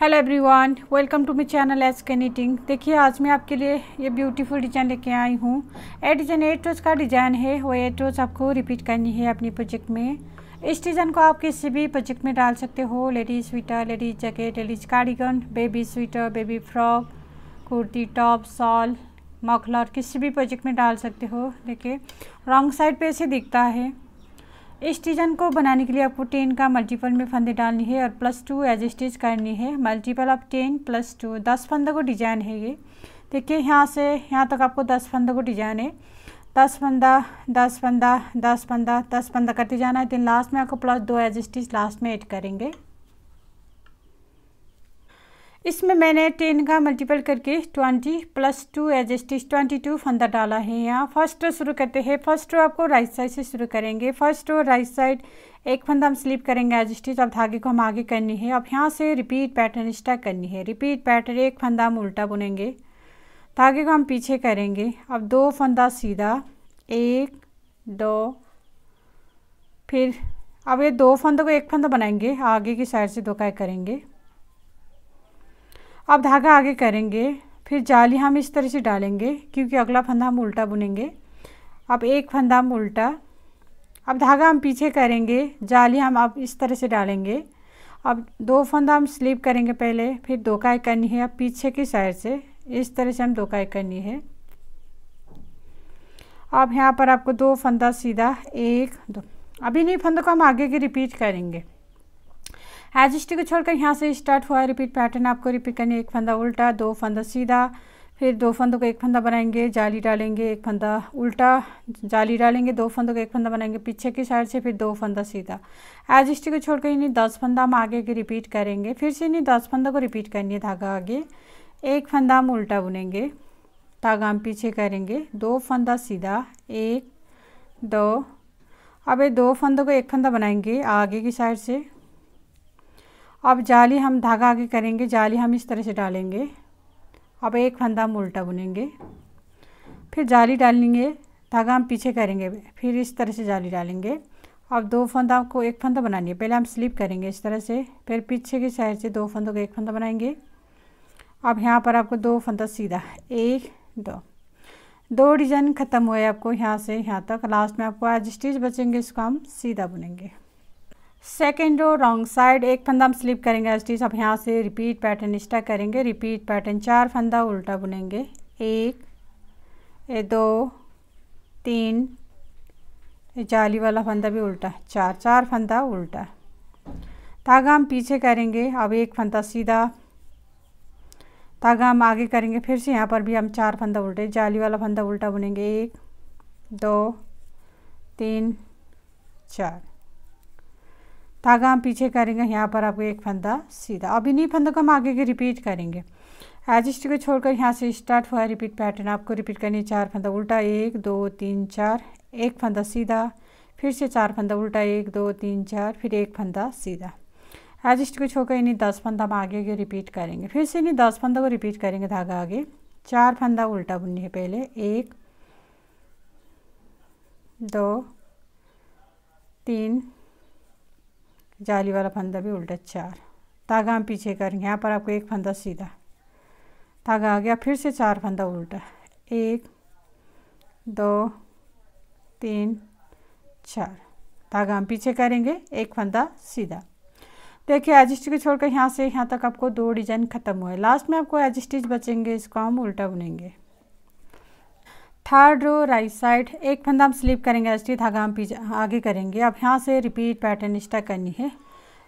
hello everyone welcome to my channel S K knitting देखिए आज मैं आपके लिए ये ब्यूटीफुल डिजाइन लेके आई हूँ ए डिजाइन एट रोज का डिजाइन है वो एट रोज आपको रिपीट करनी है अपने प्रोजेक्ट में इस डिज़ाइन को आप किसी भी प्रोजेक्ट में डाल सकते हो ladies sweater ladies jacket ladies cardigan baby sweater baby frock kurti top shawl muffler किसी भी प्रोजेक्ट में डाल सकते हो देखिए रॉन्ग साइड पर इसे दिखता है इस डिजाइन को बनाने के लिए आपको टेन का मल्टीपल में फंदे डालनी है और प्लस टू एज स्टिच करनी है multiple of ten plus two दस फंदों को डिजाइन है ये देखिए यहाँ से यहाँ तक आपको दस फंदों को डिजाइन है दस फंदा दस फंदा दस फंदा दस फंदा करते जाना है दिन लास्ट में आपको प्लस दो एज स्टिच लास्ट में एड करेंगे इसमें मैंने टेन का मल्टीपल करके twenty plus two edge S T twenty two फंदा डाला है यहाँ फर्स्ट रो शुरू करते हैं फर्स्ट रो आपको राइट साइड से शुरू करेंगे फर्स्ट रो राइट साइड एक फंदा हम स्लिप करेंगे एज स्टिच अब धागे को हम आगे करनी है अब यहाँ से रिपीट पैटर्न स्टार्ट करनी है रिपीट पैटर्न एक फंदा हम उल्टा बुनेंगे धागे को हम पीछे करेंगे अब दो फंदा सीधा एक दो फिर अब ये दो फंदों को एक फंदा बनाएंगे आगे की साइड से दो काय करेंगे अब धागा आगे करेंगे फिर जाली हम इस तरह से डालेंगे क्योंकि अगला फंदा हम उल्टा बुनेंगे अब एक फंदा हम उल्टा अब धागा हम पीछे करेंगे जाली हम अब इस तरह से डालेंगे अब दो फंदा हम स्लीप करेंगे पहले फिर दो करनी है अब पीछे की साइड से इस तरह से हम दो करनी है अब यहाँ पर आपको दो फंदा सीधा एक दो अभी नहीं फंदों को हम आगे की रिपीट करेंगे हैज हिस्ट्री को छोड़कर यहाँ से स्टार्ट हुआ है रिपीट पैटर्न आपको रिपीट करनी है एक फंदा उल्टा दो फंदा सीधा फिर दो फंदों को एक फंदा बनाएंगे जाली डालेंगे एक फंदा उल्टा जाली डालेंगे दो फंदों को एक फंदा बनाएंगे पीछे की साइड से फिर दो फंदा सीधा एज हिस्ट्री को छोड़कर इन्हें दस फंदा हम आगे की रिपीट करेंगे फिर से इन्हीं दस फंदों को रिपीट करनी है धागा आगे एक फंदा हम उल्टा बुनेंगे धागा हम पीछे करेंगे दो फंदा सीधा एक दो अब ये दो फंदों को एक फंदा बनाएंगे आगे की साइड से अब जाली हम धागा आगे करेंगे जाली हम इस तरह से डालेंगे अब एक फंदा हम उल्टा बुनेंगे फिर जाली डालेंगे धागा हम पीछे करेंगे फिर इस तरह से जाली डालेंगे अब दो फंदा को एक फंदा बनानी है पहले हम स्लिप करेंगे इस तरह से फिर पीछे के साइड से दो फंदों को एक फंदा बनाएंगे अब यहाँ पर आपको दो फंदा सीधा एक दो दो डिजाइन ख़त्म हुए आपको यहाँ से यहाँ तक लास्ट में आपको आज स्टिच बचेंगे इसको हम सीधा बुनेंगे सेकेंड रो रॉन्ग साइड एक फंदा हम स्लिप करेंगे एस्टीच अब यहाँ से रिपीट पैटर्न इस्टा करेंगे रिपीट पैटर्न चार फंदा उल्टा बुनेंगे एक ये दो तीन ये जाली वाला फंदा भी उल्टा चार चार फंदा उल्टा धागा हम पीछे करेंगे अब एक फंदा सीधा धागा हम आगे करेंगे फिर से यहाँ पर भी हम चार फंदा उल्टे जाली वाला फंदा उल्टा बुनेंगे एक दो तीन चार धागा हम पीछे करेंगे यहाँ पर आपको एक फंदा सीधा अब इन्हीं फंदों को हम आगे के रिपीट करेंगे एज को छोड़कर यहाँ से स्टार्ट हुआ रिपीट पैटर्न आपको रिपीट करनी है चार फंदा उल्टा एक दो तीन चार एक फंदा सीधा फिर से चार फंदा उल्टा एक दो तीन चार फिर एक फंदा सीधा एज को छोड़कर इन्हीं दस फंदा हम आगे आगे रिपीट करेंगे फिर से इन्हीं दस फंदा को रिपीट करेंगे धागा आगे चार फंदा उल्टा बुननी है पहले एक दो तीन जाली वाला फंदा भी उल्टा चार धागा हम पीछे करेंगे यहाँ पर आपको एक फंदा सीधा धागा आ गया फिर से चार फंदा उल्टा एक दो तीन चार धागा हम पीछे करेंगे एक फंदा सीधा देखिए एजिस्टिच को छोड़कर यहाँ से यहाँ तक आपको दो डिजाइन खत्म हुए लास्ट में आपको एजिस्टिच बचेंगे इसको हम उल्टा बुनेंगे थर्ड रो राइट साइड एक फंदा हम स्लिप करेंगे एस टी धागा हम पीछे आगे करेंगे अब यहाँ से रिपीट पैटर्न स्टक करनी है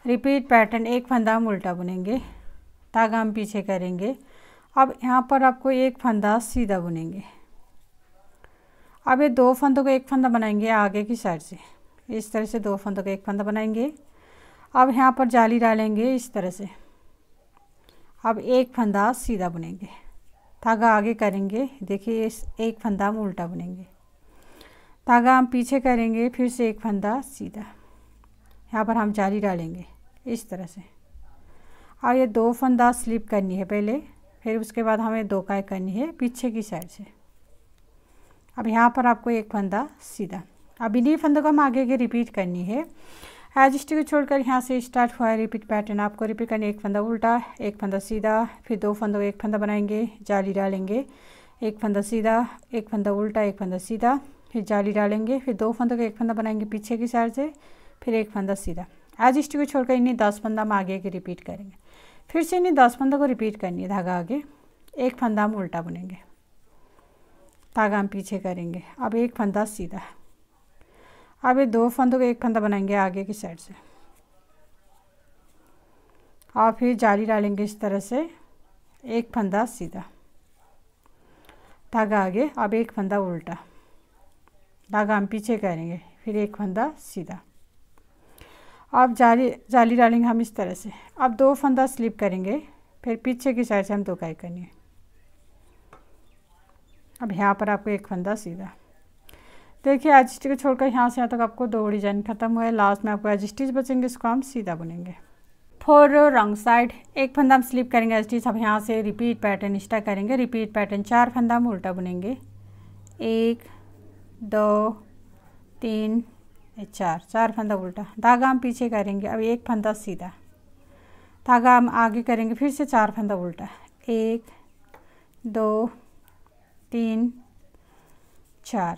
रिपीट पैटर्न एक फंदा हम उल्टा बुनेंगे धागा हम पीछे करेंगे अब यहाँ पर आपको एक फंदा सीधा बुनेंगे अब ये दो फंदों को एक फंदा बनाएंगे आगे की साइड से इस तरह से दो फंदों को एक फंदा बनाएंगे अब यहाँ पर जाली डालेंगे इस तरह से अब एक फंदा सीधा बुनेंगे धागा आगे करेंगे देखिए इस एक फंदा हम उल्टा बुनेंगे धागा हम पीछे करेंगे फिर से एक फंदा सीधा यहाँ पर हम जाली डालेंगे इस तरह से और ये दो फंदा स्लिप करनी है पहले फिर उसके बाद हमें दो काय करनी है पीछे की साइड से अब यहाँ पर आपको एक फंदा सीधा अब इन्हीं फंदों को हम आगे आगे रिपीट करनी है एजिस्टी को छोड़कर यहाँ से स्टार्ट हुआ है रिपीट पैटर्न आपको रिपीट करने एक फंदा उल्टा एक फंदा सीधा फिर दो फंदों एक फंदा बनाएंगे जाली डालेंगे एक फंदा सीधा एक फंदा उल्टा एक फंदा सीधा फिर जाली डालेंगे फिर दो फंदों का एक फंदा बनाएंगे पीछे की साइड से फिर एक फंदा सीधा आज स्टिक को छोड़कर इन्हें दस फंदा हम आगे के रिपीट करेंगे फिर से इन्हें दस फंदों को रिपीट करनी है धागा आगे एक फंदा हम उल्टा बुनेंगे धागा हम पीछे करेंगे अब एक फंदा सीधा है अब ये दो फंदों को एक फंदा बनाएंगे आगे की साइड से और फिर जाली डालेंगे इस तरह से एक फंदा सीधा धागा आगे अब एक फंदा उल्टा धागा हम पीछे करेंगे फिर एक फंदा सीधा अब जाली जाली डालेंगे हम इस तरह से अब दो फंदा स्लिप करेंगे फिर पीछे की साइड से हम दो काई करेंगे अब यहाँ पर आपको एक फंदा सीधा देखिए एज स्टिच छोड़कर यहाँ से यहाँ तक आपको दो डिजाइन खत्म हुए लास्ट में आपको एज स्टिच बचेंगे इसको हम सीधा बुनेंगे फोर रंग रॉन्ग साइड एक फंदा हम स्लिप करेंगे एज स्टिच अब यहाँ से रिपीट पैटर्न स्टा करेंगे रिपीट पैटर्न चार फंदा हम उल्टा बुनेंगे एक दो तीन चार चार फंदा उल्टा धागा हम पीछे करेंगे अब एक फंदा सीधा धागा हम आगे करेंगे फिर से चार फंदा उल्टा एक दो तीन चार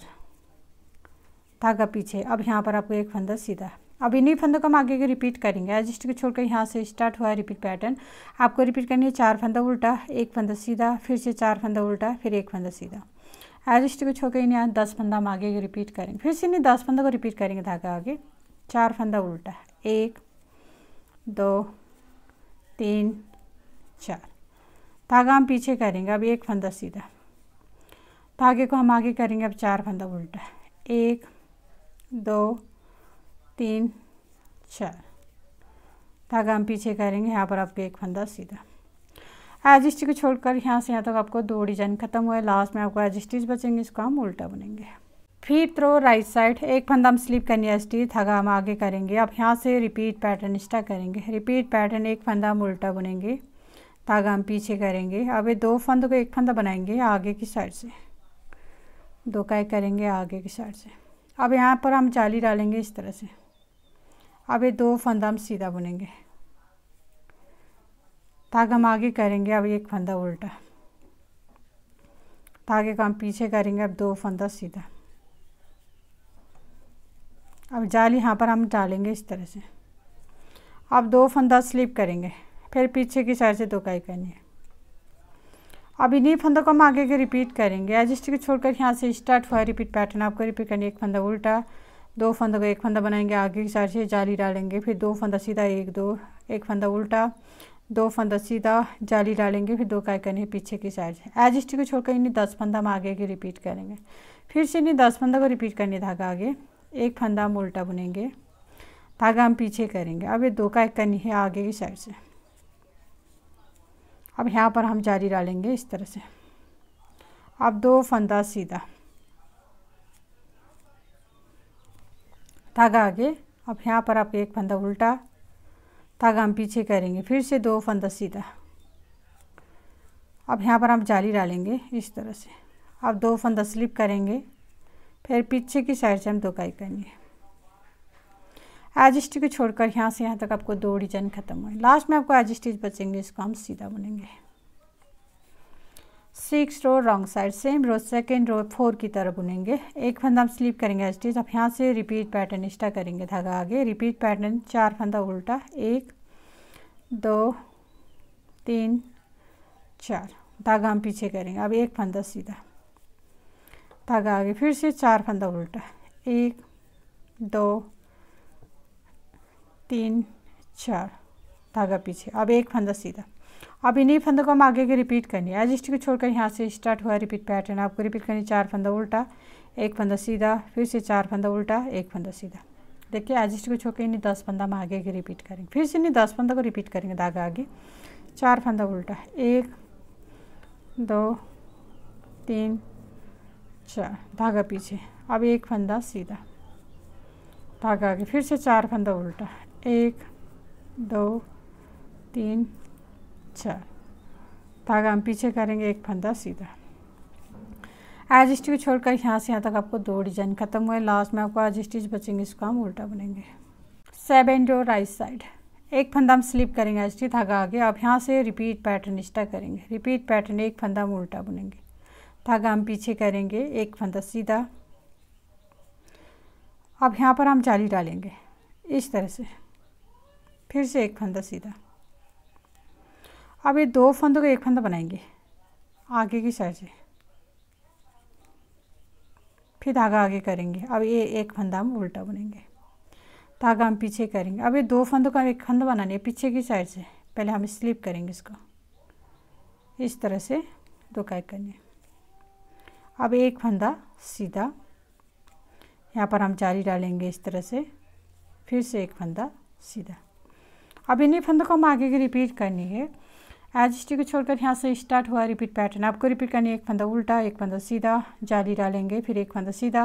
धागा पीछे अब यहाँ पर आपको एक फंदा सीधा है अब इन्हीं फंदों को हम आगे के रिपीट करेंगे एडजस्ट को छोड़कर यहाँ से स्टार्ट हुआ है रिपीट पैटर्न आपको रिपीट करनी है चार फंदा उल्टा एक फंदा सीधा फिर से चार फंदा उल्टा फिर एक फंदा सीधा एडजस्ट को छोड़कर इन्हें यहाँ दस फंदा हम आगे के रिपीट करेंगे फिर से इन्हें दस फंदा को रिपीट करेंगे धागा आगे चार फंदा उल्टा एक दो तीन चार धागा हम पीछे करेंगे अब एक फंदा सीधा धागे को हम आगे करेंगे अब चार फंदा उल्टा एक दो तीन चार धागा हम पीछे करेंगे यहाँ पर आपको एक फंदा सीधा एज स्टिच को छोड़कर यहाँ से यहाँ तक तो आपको दो डिजाइन खत्म हुए लास्ट में आपको एज स्टिच बचेंगे इसको हम उल्टा बनेंगे फिर थ्रो राइट साइड एक फंदा हम स्लिप करनी है स्टिच धागा हम आगे करेंगे अब यहाँ से रिपीट पैटर्न स्टा करेंगे रिपीट पैटर्न एक फंदा हम उल्टा बुनेंगे धागा हम पीछे करेंगे अब ये दो फंदों को एक फंदा बनाएंगे आगे की साइड से दो काय करेंगे आगे की साइड से अब यहाँ पर हम जाली डालेंगे इस तरह से अब ये दो फंदा हम सीधा बुनेंगे ताकि हम आगे करेंगे अब एक फंदा उल्टा धागे का हम पीछे करेंगे अब दो फंदा सीधा अब जाली यहाँ पर हम डालेंगे इस तरह से अब दो फंदा स्लिप करेंगे फिर पीछे की साइड से दो काई करनी है अब इन्हीं फंदों को हम आगे के रिपीट करेंगे एजिस्ट को छोड़कर यहाँ से स्टार्ट हुआ रिपीट पैटर्न आपको रिपीट करनी एक फंदा उल्टा दो फंदों को एक फंदा बनाएंगे आगे की साइड से जाली डालेंगे फिर दो फंदा सीधा एक दो एक फंदा उल्टा दो फंदा सीधा जाली डालेंगे फिर दो काय करनी है पीछे की साइड से एजिस्ट को छोड़कर इन्हीं दस फंदा हम आगे के रिपीट करेंगे फिर से इन्हीं दस फंदा को रिपीट करनी धागा आगे एक फंदा हम उल्टा बुनेंगे धागा हम पीछे करेंगे अब ये दो काय करनी है आगे की साइड से अब यहाँ पर हम जारी डालेंगे इस तरह से अब दो फंदा सीधा धागा आगे अब यहाँ पर आप एक फंदा उल्टा धागा हम पीछे करेंगे फिर से दो फंदा सीधा अब यहाँ पर हम जाली डालेंगे इस तरह से अब दो फंदा स्लिप करेंगे फिर पीछे की साइड से हम दो काई करेंगे एज स्टिच को छोड़कर यहाँ से यहाँ तक आपको दो डिजाइन खत्म हुए लास्ट में आपको एज स्टिच बचेंगे इसको हम सीधा बुनेंगे six row wrong side same row second row four की तरह बुनेंगे एक फंदा हम स्लीप करेंगे स्टिच अब यहाँ से रिपीट पैटर्न एक्स्ट्रा करेंगे धागा आगे रिपीट पैटर्न चार फंदा उल्टा एक दो तीन चार धागा हम पीछे करेंगे अब एक फंदा सीधा धागा आगे फिर से चार फंदा उल्टा एक दो तीन चार धागा पीछे अब एक फंदा सीधा अब इन्हीं फंदों को हम आगे के रिपीट करनी है एज को छोड़कर यहाँ से स्टार्ट हुआ रिपीट पैटर्न आपको रिपीट करनी चार फंदा उल्टा एक फंदा सीधा फिर से चार फंदा उल्टा एक फंदा सीधा देखिए एज को छोड़कर इन्हीं दस फंदा हम आगे के रिपीट करेंगे फिर से इन्हीं दस फंदा को रिपीट करेंगे धागा आगे चार फंदा उल्टा एक दो तीन चार धागा पीछे अब एक फंदा सीधा धागा आगे फिर से चार फंदा उल्टा एक दो तीन चार धागा हम पीछे करेंगे एक फंदा सीधा एज स्टिच छोड़कर यहाँ से यहाँ तक आपको दो डिजाइन खत्म हुए लास्ट में आपको एज स्टिच बचेंगे इसको हम उल्टा बनेंगे सेवन डो राइट साइड एक फंदा हम स्लिप करेंगे एज स्टिच धागा आगे अब यहाँ से रिपीट पैटर्न स्टा करेंगे रिपीट पैटर्न एक फंदा हम उल्टा बुनेंगे धागा हम पीछे करेंगे एक फंदा सीधा अब यहाँ पर हम जाली डालेंगे इस तरह से फिर से एक फंदा सीधा अब ये दो फंदों का एक फंदा बनाएंगे आगे की साइड से फिर धागा आगे करेंगे अब ये एक फंदा हम उल्टा बनेंगे धागा हम पीछे करेंगे अब ये दो फंदों का एक फंदा बनाने है पीछे की साइड से पहले हम स्लिप करेंगे इसको इस तरह से दो कैक करनी अब एक फंदा सीधा यहाँ पर हम जाली डालेंगे इस तरह से फिर से एक फंदा सीधा अब इन्हीं फंदों को हम आगे की रिपीट करनी है एज स्टी को छोड़कर यहाँ से स्टार्ट हुआ रिपीट पैटर्न आपको रिपीट करनी है एक फंदा उल्टा एक फंदा सीधा जाली डालेंगे फिर एक फंदा सीधा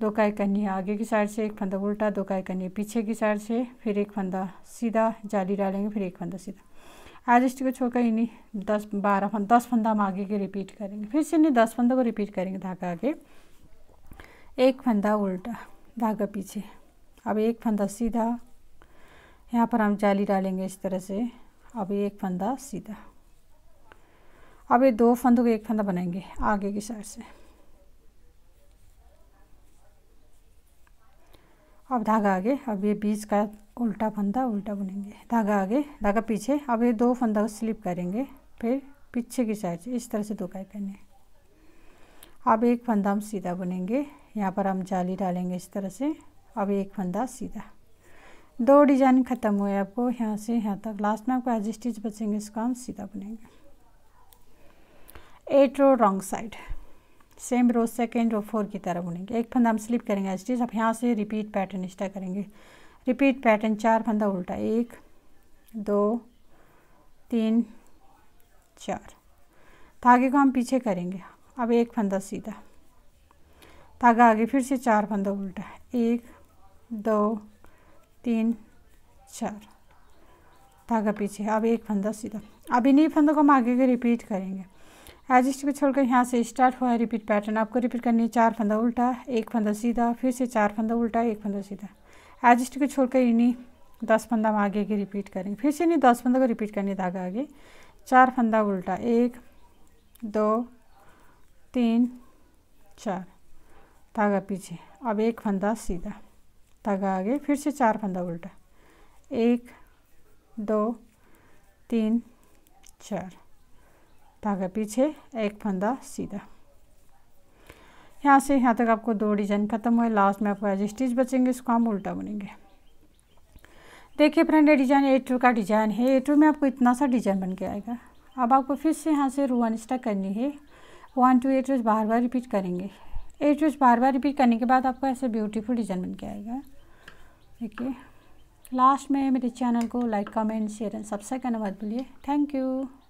दो काय करनी है आगे की साइड से एक फंदा उल्टा दो काय करनी है पीछे की साइड से फिर एक फंदा सीधा जाली डालेंगे फिर एक फंदा सीधा एज स्टी को छोड़कर इन्हीं दस बारह फंद दस फंदा हम आगे के रिपीट करेंगे फिर से इन्हीं दस फंदों को रिपीट करेंगे धागा आगे एक फंदा उल्टा धागा पीछे अब एक फंदा सीधा यहाँ पर हम जाली डालेंगे इस तरह से अब एक फंदा सीधा अब ये दो फंदों को एक फंदा बनाएंगे आगे की साइड से अब धागा आगे अब ये बीच का उल्टा फंदा उल्टा बुनेंगे धागा आगे धागा पीछे अब ये दो फंदा को स्लिप करेंगे फिर पीछे की साइड से इस तरह से दो काई करने अब एक फंदा हम सीधा बुनेंगे यहाँ पर हम जाली डालेंगे इस तरह से अब एक फंदा सीधा दो डिजाइन ख़त्म हुए आपको यहाँ से यहाँ तक लास्ट में आपको एज स्टिच बचेंगे इसको हम सीधा बुनेंगे eight row wrong side same row second row four की तरह बुनेंगे एक फंदा हम स्लिप करेंगे एज स्टिच अब यहाँ से रिपीट पैटर्न स्टा करेंगे रिपीट पैटर्न चार फंदा उल्टा एक दो तीन चार धागे को हम पीछे करेंगे अब एक फंदा सीधा धागा आगे फिर से चार फंदा उल्टा एक दो तीन चार धागा पीछे अब एक फंदा सीधा अब इन्हीं फंदों को हम आगे के रिपीट करेंगे एजिस्ट को छोड़कर यहाँ से स्टार्ट हुआ है रिपीट पैटर्न आपको रिपीट करनी है चार फंदा उल्टा एक फंदा सीधा फिर से चार फंदा उल्टा एक फंदा सीधा एजिस्ट को छोड़कर इन्हीं दस फंदा हम आगे के रिपीट करेंगे फिर से इन्हीं दस फंदों को रिपीट करनी है धागा आगे चार फंदा उल्टा एक दो तीन चार धागा पीछे अब एक फंदा सीधा धागा आगे फिर से चार फंदा उल्टा एक दो तीन चार धागा पीछे एक फंदा सीधा यहाँ से यहाँ तक आपको दो डिजाइन खत्म हुए लास्ट में आपको एज स्टिच बचेंगे इसको हम उल्टा बनेंगे देखिए फ्रेंड ये डिज़ाइन ए टू का डिज़ाइन है ए टू में आपको इतना सा डिज़ाइन बन के आएगा अब आपको फिर से यहाँ से वन स्टक करनी है वन टू एट रोज बार बार रिपीट करेंगे एट रोज बार बार रिपीट करने के बाद आपको ऐसे ब्यूटीफुल डिज़ाइन बन के आएगा देखिए लास्ट में मेरे चैनल को like comment share and subscribe करना मत भूलिए थैंक यू